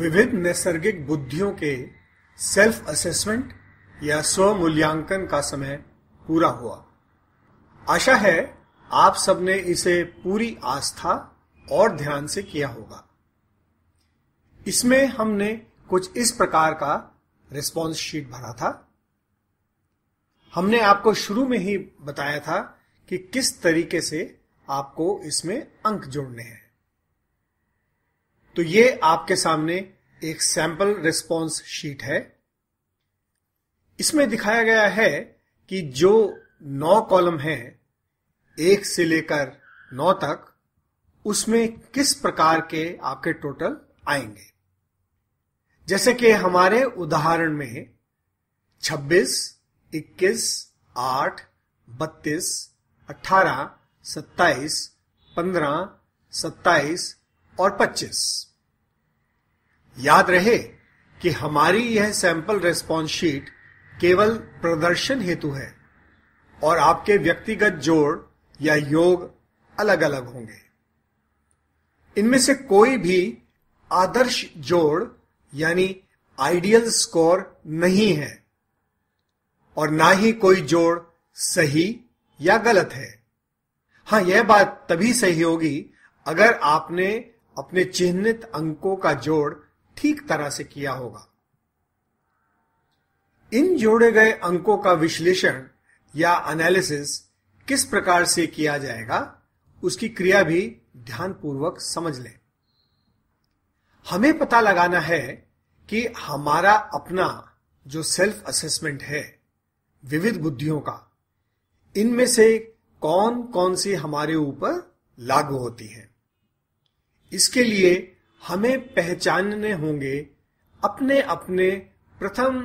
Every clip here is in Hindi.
विविध नैसर्गिक बुद्धियों के सेल्फ असेसमेंट या स्व मूल्यांकन का समय पूरा हुआ आशा है आप सबने इसे पूरी आस्था और ध्यान से किया होगा इसमें हमने कुछ इस प्रकार का रिस्पॉन्स शीट भरा था हमने आपको शुरू में ही बताया था कि किस तरीके से आपको इसमें अंक जोड़ने हैं तो ये आपके सामने एक सैंपल रिस्पॉन्स शीट है इसमें दिखाया गया है कि जो नौ कॉलम है एक से लेकर नौ तक उसमें किस प्रकार के आपके टोटल आएंगे जैसे कि हमारे उदाहरण में 26, 21, 8, 32, 18, 27, 15, 27 और 25 याद रहे कि हमारी यह सैंपल रेस्पॉन्स शीट केवल प्रदर्शन हेतु है और आपके व्यक्तिगत जोड़ या योग अलग अलग होंगे इनमें से कोई भी आदर्श जोड़ यानी आइडियल स्कोर नहीं है और ना ही कोई जोड़ सही या गलत है हां यह बात तभी सही होगी अगर आपने अपने चिन्हित अंकों का जोड़ ठीक तरह से किया होगा इन जोड़े गए अंकों का विश्लेषण या एनालिसिस किस प्रकार से किया जाएगा उसकी क्रिया भी ध्यानपूर्वक समझ लें हमें पता लगाना है कि हमारा अपना जो सेल्फ असेसमेंट है विविध बुद्धियों का इनमें से कौन कौन सी हमारे ऊपर लागू होती है इसके लिए हमें पहचानने होंगे अपने अपने प्रथम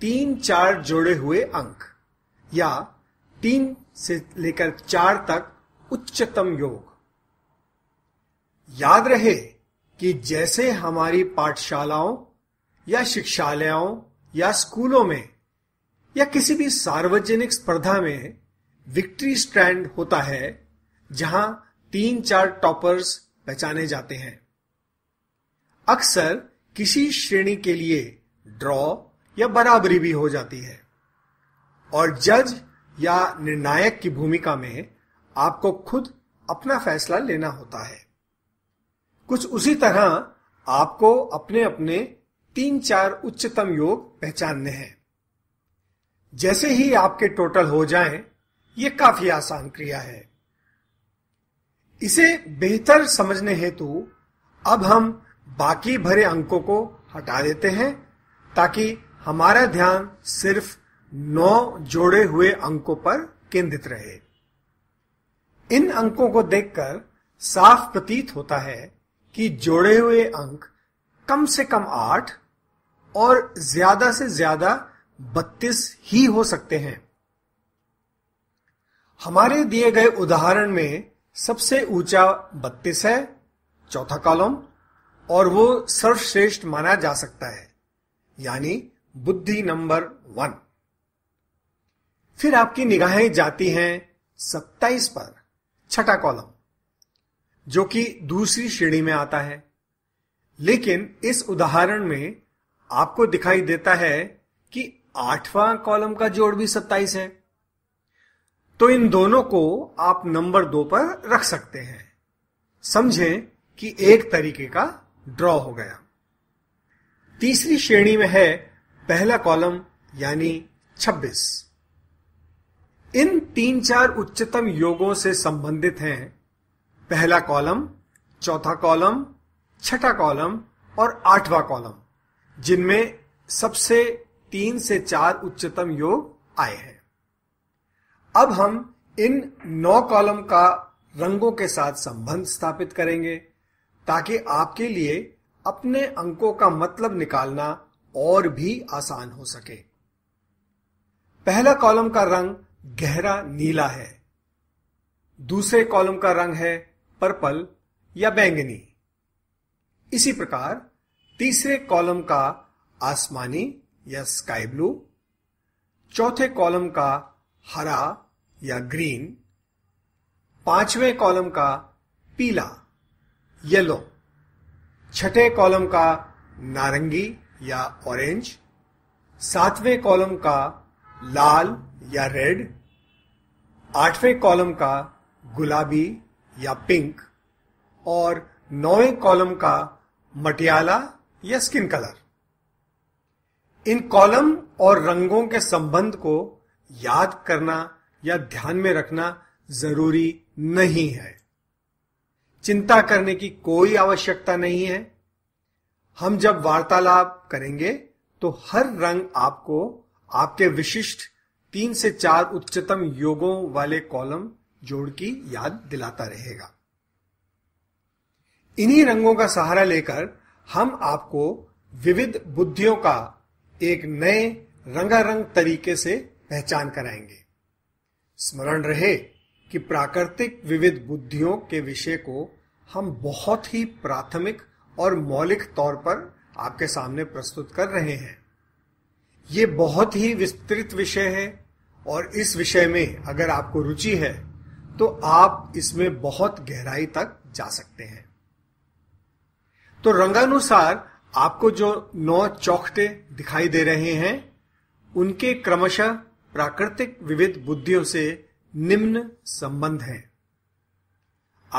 तीन चार जोड़े हुए अंक या तीन से लेकर चार तक उच्चतम योग याद रहे कि जैसे हमारी पाठशालाओं या शिक्षालयों या स्कूलों में या किसी भी सार्वजनिक स्पर्धा में विक्ट्री स्टैंड होता है जहां तीन चार टॉपर्स पहचाने जाते हैं अक्सर किसी श्रेणी के लिए ड्रॉ या बराबरी भी हो जाती है और जज या निर्णायक की भूमिका में आपको खुद अपना फैसला लेना होता है कुछ उसी तरह आपको अपने अपने तीन चार उच्चतम योग पहचानने हैं जैसे ही आपके टोटल हो जाएं, ये काफी आसान क्रिया है इसे बेहतर समझने हेतु अब हम बाकी भरे अंकों को हटा देते हैं ताकि हमारा ध्यान सिर्फ नौ जोड़े हुए अंकों पर केंद्रित रहे इन अंकों को देखकर साफ प्रतीत होता है कि जोड़े हुए अंक कम से कम आठ और ज्यादा से ज्यादा बत्तीस ही हो सकते हैं हमारे दिए गए उदाहरण में सबसे ऊंचा बत्तीस है चौथा कॉलम और वो सर्वश्रेष्ठ माना जा सकता है यानी बुद्धि नंबर वन फिर आपकी निगाहें जाती हैं सत्ताईस पर छठा कॉलम जो कि दूसरी श्रेणी में आता है लेकिन इस उदाहरण में आपको दिखाई देता है कि आठवां कॉलम का जोड़ भी सत्ताईस है तो इन दोनों को आप नंबर दो पर रख सकते हैं समझें कि एक तरीके का ड्रॉ हो गया तीसरी श्रेणी में है पहला कॉलम यानी 26 इन तीन चार उच्चतम योगों से संबंधित हैं पहला कॉलम चौथा कॉलम छठा कॉलम और आठवां कॉलम जिनमें सबसे तीन से चार उच्चतम योग आए हैं अब हम इन नौ कॉलम का रंगों के साथ संबंध स्थापित करेंगे ताकि आपके लिए अपने अंकों का मतलब निकालना और भी आसान हो सके पहला कॉलम का रंग गहरा नीला है दूसरे कॉलम का रंग है पर्पल या बैंगनी इसी प्रकार तीसरे कॉलम का आसमानी या स्काई ब्लू चौथे कॉलम का हरा या ग्रीन पांचवें कॉलम का पीला येलो छठे कॉलम का नारंगी या ऑरेंज सातवें कॉलम का लाल या रेड आठवें कॉलम का गुलाबी या पिंक और नौवे कॉलम का मटियाला या स्किन कलर इन कॉलम और रंगों के संबंध को याद करना या ध्यान में रखना जरूरी नहीं है चिंता करने की कोई आवश्यकता नहीं है हम जब वार्तालाप करेंगे तो हर रंग आपको आपके विशिष्ट तीन से चार उच्चतम योगों वाले कॉलम जोड़ की याद दिलाता रहेगा इन्हीं रंगों का सहारा लेकर हम आपको विविध बुद्धियों का एक नए रंगारंग तरीके से पहचान कराएंगे स्मरण रहे कि प्राकृतिक विविध बुद्धियों के विषय को हम बहुत ही प्राथमिक और मौलिक तौर पर आपके सामने प्रस्तुत कर रहे हैं ये बहुत ही विस्तृत विषय है और इस विषय में अगर आपको रुचि है तो आप इसमें बहुत गहराई तक जा सकते हैं तो रंगानुसार आपको जो नौ चौखटे दिखाई दे रहे हैं उनके क्रमशः प्राकृतिक विविध बुद्धियों से निम्न संबंध हैं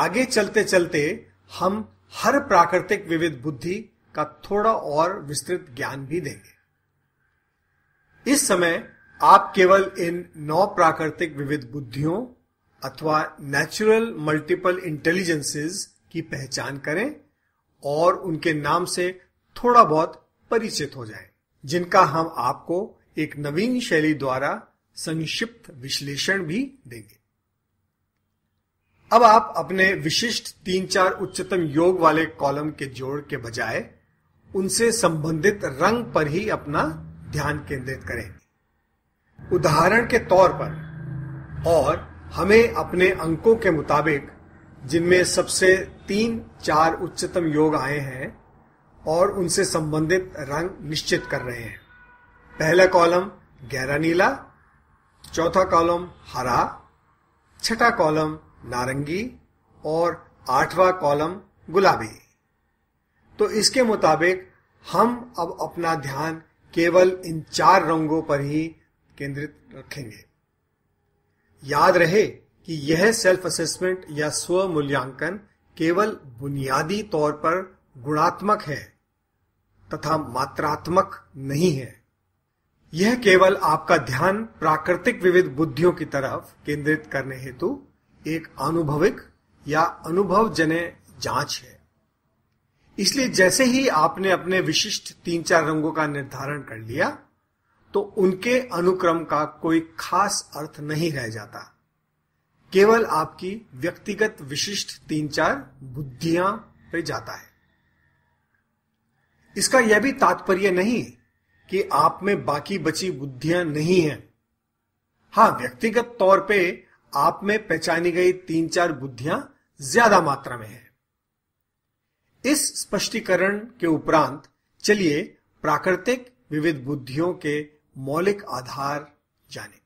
आगे चलते चलते हम हर प्राकृतिक विविध बुद्धि का थोड़ा और विस्तृत ज्ञान भी देंगे इस समय आप केवल इन नौ प्राकृतिक विविध बुद्धियों अथवा नेचुरल मल्टीपल इंटेलिजेंसेस की पहचान करें और उनके नाम से थोड़ा बहुत परिचित हो जाएं, जिनका हम आपको एक नवीन शैली द्वारा संक्षिप्त विश्लेषण भी देंगे अब आप अपने विशिष्ट तीन चार उच्चतम योग वाले कॉलम के जोड़ के बजाय उनसे संबंधित रंग पर ही अपना ध्यान केंद्रित करेंगे उदाहरण के तौर पर और हमें अपने अंकों के मुताबिक जिनमें सबसे तीन चार उच्चतम योग आए हैं और उनसे संबंधित रंग निश्चित कर रहे हैं पहला कॉलम गहरा नीला चौथा कॉलम हरा छठा कॉलम नारंगी और आठवां कॉलम गुलाबी तो इसके मुताबिक हम अब अपना ध्यान केवल इन चार रंगों पर ही केंद्रित रखेंगे याद रहे कि यह सेल्फ असेसमेंट या स्व मूल्यांकन केवल बुनियादी तौर पर गुणात्मक है तथा मात्रात्मक नहीं है यह केवल आपका ध्यान प्राकृतिक विविध बुद्धियों की तरफ केंद्रित करने हेतु एक अनुभविक या अनुभव जने जांच है इसलिए जैसे ही आपने अपने विशिष्ट तीन चार रंगों का निर्धारण कर लिया तो उनके अनुक्रम का कोई खास अर्थ नहीं रह जाता केवल आपकी व्यक्तिगत विशिष्ट तीन चार बुद्धियां पे जाता है इसका यह भी तात्पर्य नहीं कि आप में बाकी बची बुद्धियां नहीं है हां व्यक्तिगत तौर पे आप में पहचानी गई तीन चार बुद्धियां ज्यादा मात्रा में है इस स्पष्टीकरण के उपरांत चलिए प्राकृतिक विविध बुद्धियों के मौलिक आधार जाने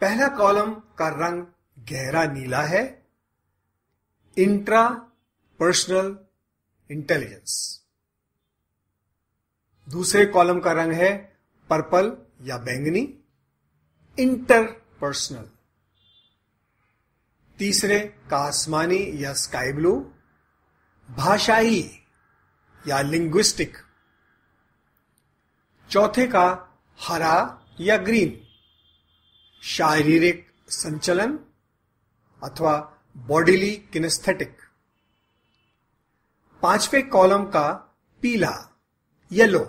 पहला कॉलम का रंग गहरा नीला है इंट्रा पर्सनल इंटेलिजेंस दूसरे कॉलम का रंग है पर्पल या बैंगनी इंटरपर्सनल तीसरे का आसमानी या स्काई ब्लू भाषाई या लिंग्विस्टिक चौथे का हरा या ग्रीन शारीरिक संचलन अथवा बॉडीली किनेस्थेटिक पांचवें कॉलम का पीला येलो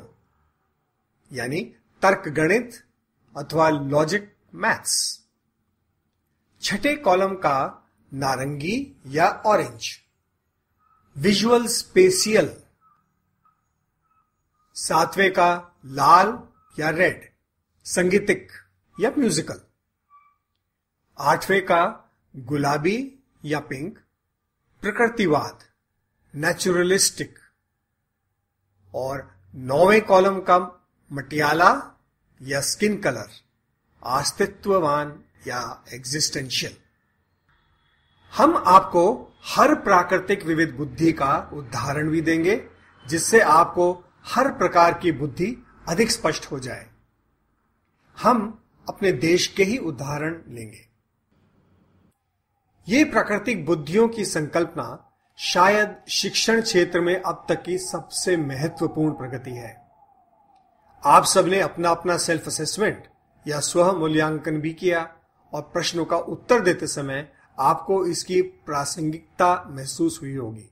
यानी तर्क गणित अथवा लॉजिक मैथ्स छठे कॉलम का नारंगी या ऑरेंज विजुअल स्पेशियल सातवें का लाल या रेड संगीतिक या म्यूजिकल आठवें का गुलाबी या पिंक प्रकृतिवाद नेचुरलिस्टिक और नौवे कॉलम का मटियाला या स्किन कलर अस्तित्ववान या एग्जिस्टेंशियल हम आपको हर प्राकृतिक विविध बुद्धि का उदाहरण भी देंगे जिससे आपको हर प्रकार की बुद्धि अधिक स्पष्ट हो जाए हम अपने देश के ही उदाहरण लेंगे ये प्राकृतिक बुद्धियों की संकल्पना शायद शिक्षण क्षेत्र में अब तक की सबसे महत्वपूर्ण प्रगति है आप सबने अपना अपना सेल्फ असेसमेंट या स्व मूल्यांकन भी किया और प्रश्नों का उत्तर देते समय आपको इसकी प्रासंगिकता महसूस हुई होगी